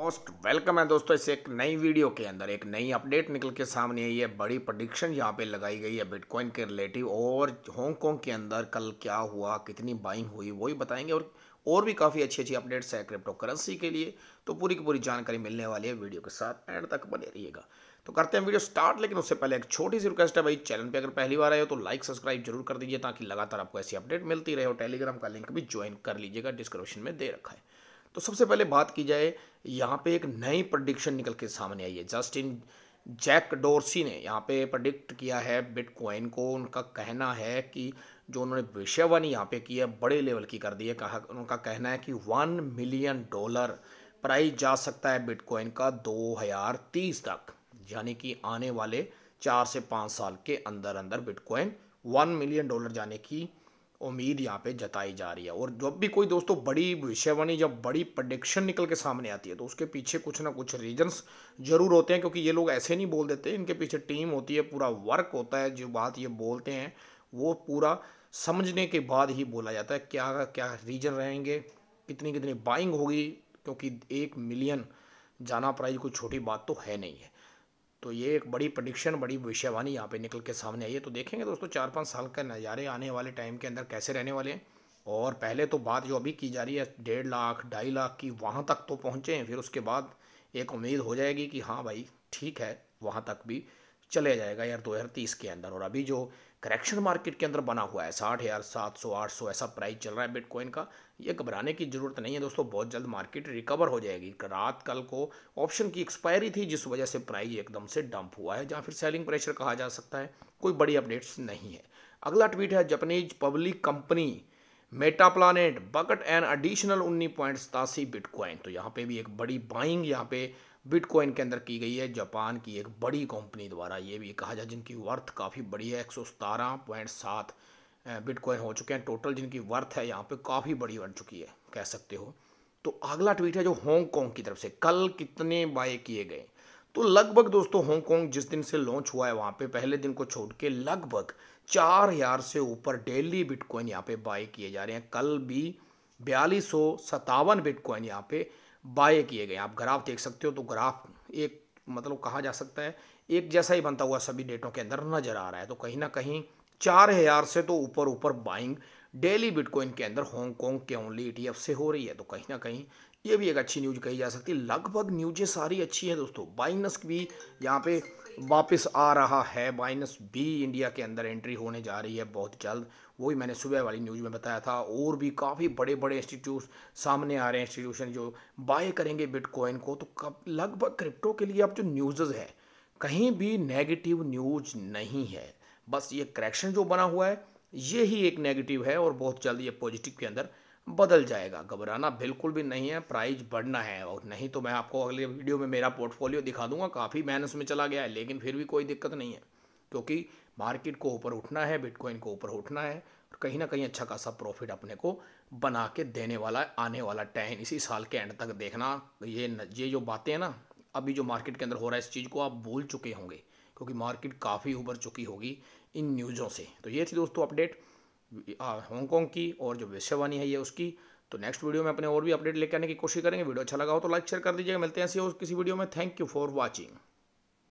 most welcome है दोस्तों इस एक नई वीडियो के अंदर एक नई अपडेट निकल के सामने आई है बड़ी प्रडिक्शन यहाँ पे लगाई गई है बिटकॉइन के रिलेटिव और हांगकॉन्ग के अंदर कल क्या हुआ कितनी बाइंग हुई वही बताएंगे और और भी काफ़ी अच्छी अच्छी अपडेट्स है क्रिप्टो करेंसी के लिए तो पूरी की पूरी जानकारी मिलने वाली है वीडियो के साथ एंड तक बने रहिएगा तो करते हैं वीडियो स्टार्ट लेकिन उससे पहले एक छोटी सी रिक्वेस्ट है भाई चैनल पे अगर पहली बार आए हो तो लाइक सब्सक्राइब जरूर कर दीजिए ताकि लगातार आपको ऐसी अपडेट मिलती रहे और टेलीग्राम का लिंक भी ज्वाइन कर लीजिएगा डिस्क्रिप्शन में दे रखा है तो सबसे पहले बात की जाए यहाँ पे एक नई प्रडिक्शन निकल के सामने आई है जस्टिन जैक डोरसी ने यहाँ पे प्रडिक्ट किया है बिटकॉइन को उनका कहना है कि जो उन्होंने भविष्यवाणी यहाँ पे की है बड़े लेवल की कर दी है कहा उनका कहना है कि वन मिलियन डॉलर प्राइस जा सकता है बिटकॉइन का दो हज़ार तीस तक यानी कि आने वाले चार से पाँच साल के अंदर अंदर बिटकॉइन वन मिलियन डॉलर जाने की उम्मीद यहाँ पे जताई जा रही है और जब भी कोई दोस्तों बड़ी भविष्यवाणी जब बड़ी प्रडिक्शन निकल के सामने आती है तो उसके पीछे कुछ ना कुछ रीजंस जरूर होते हैं क्योंकि ये लोग ऐसे नहीं बोल देते इनके पीछे टीम होती है पूरा वर्क होता है जो बात ये बोलते हैं वो पूरा समझने के बाद ही बोला जाता है क्या क्या रीजन रहेंगे कितनी कितनी बाइंग होगी क्योंकि एक मिलियन जाना प्राइज कोई छोटी बात तो है नहीं है तो ये एक बड़ी प्रडिक्शन बड़ी भविष्यवाणी यहाँ पे निकल के सामने आई है तो देखेंगे दोस्तों चार पाँच साल के नज़ारे आने वाले टाइम के अंदर कैसे रहने वाले हैं और पहले तो बात जो अभी की जा रही है डेढ़ लाख ढाई लाख की वहाँ तक तो पहुँचे फिर उसके बाद एक उम्मीद हो जाएगी कि हाँ भाई ठीक है वहाँ तक भी चले जाएगा यार दो हज़ार तीस के अंदर और अभी जो करेक्शन मार्केट के अंदर बना हुआ है साठ हज़ार सात सौ आठ सौ ऐसा प्राइस चल रहा है बिटकॉइन का ये घबराने की ज़रूरत नहीं है दोस्तों बहुत जल्द मार्केट रिकवर हो जाएगी रात कल को ऑप्शन की एक्सपायरी थी जिस वजह से प्राइस एकदम से डंप हुआ है जहाँ फिर सेलिंग प्रेशर कहा जा सकता है कोई बड़ी अपडेट्स नहीं है अगला ट्वीट है Japanese public company Metaplanet bought and additional उन्नीस पॉइंट सतासी बिटकॉइन तो यहाँ पे भी एक बड़ी बाइंग यहाँ पे बिटकॉइन के अंदर की गई है जापान की एक बड़ी कंपनी द्वारा ये भी कहा जाए जिनकी वर्थ काफ़ी बड़ी है एक सौ पॉइंट सात बिटकॉइन हो चुके हैं टोटल जिनकी वर्थ है यहाँ पे काफ़ी बड़ी बन चुकी है कह सकते हो तो अगला ट्वीट है जो हांगकॉन्ग की तरफ से कल कितने बाय किए गए तो लगभग दोस्तों हांगकॉन्ग जिस दिन से लॉन्च हुआ है वहाँ पे पहले दिन को छोड़ के लगभग चार हज़ार से ऊपर डेली बिटकॉइन यहाँ पे बाय किए जा रहे हैं कल भी बयालीस सौ सत्तावन बिटकॉइन यहाँ पे बाय किए गए आप ग्राफ देख सकते हो तो ग्राफ एक मतलब कहा जा सकता है एक जैसा ही बनता हुआ सभी डेटों के अंदर नजर आ रहा है तो कहीं ना कहीं चार हज़ार से तो ऊपर ऊपर बाइंग डेली बिटकॉइन के अंदर हांगकॉन्ग के ओनली ई e से हो रही है तो कहीं ना कहीं ये भी एक अच्छी न्यूज कही जा सकती है लगभग न्यूजें सारी अच्छी हैं दोस्तों बाइनस भी यहाँ पे वापस आ रहा है बाइनस भी इंडिया के अंदर एंट्री होने जा रही है बहुत जल्द वही मैंने सुबह वाली न्यूज़ में बताया था और भी काफ़ी बड़े बड़े इंस्टीट्यूट सामने आ रहे हैं इंस्टीट्यूशन जो बाय करेंगे बिटकॉइन को तो कब लगभग क्रिप्टो के लिए अब जो न्यूज़ है कहीं भी नेगेटिव न्यूज नहीं है बस ये करेक्शन जो बना हुआ है ये ही एक नेगेटिव है और बहुत जल्द ये पॉजिटिव के अंदर बदल जाएगा घबराना बिल्कुल भी नहीं है प्राइस बढ़ना है और नहीं तो मैं आपको अगले वीडियो में मेरा पोर्टफोलियो दिखा दूंगा काफ़ी मेहनत में चला गया है लेकिन फिर भी कोई दिक्कत नहीं है क्योंकि मार्केट को ऊपर उठना है बिटकॉइन को ऊपर उठना है और कहीं ना कहीं अच्छा खासा प्रॉफिट अपने को बना के देने वाला आने वाला टाइम इसी साल के एंड तक देखना ये न, ये जो बातें हैं ना अभी जो मार्केट के अंदर हो रहा है इस चीज़ को आप भूल चुके होंगे क्योंकि मार्केट काफ़ी उबर चुकी होगी इन न्यूज़ों से तो ये थी दोस्तों अपडेट हांगकॉन्ग की और जो भविष्यवाणी है ये उसकी तो नेक्स्ट वीडियो में अपने और भी अपडेट लेकर आने की कोशिश करेंगे वीडियो अच्छा लगा हो तो लाइक शेयर कर दीजिएगा मिलते हैं ऐसे और किसी वीडियो में थैंक यू फॉर वॉचिंग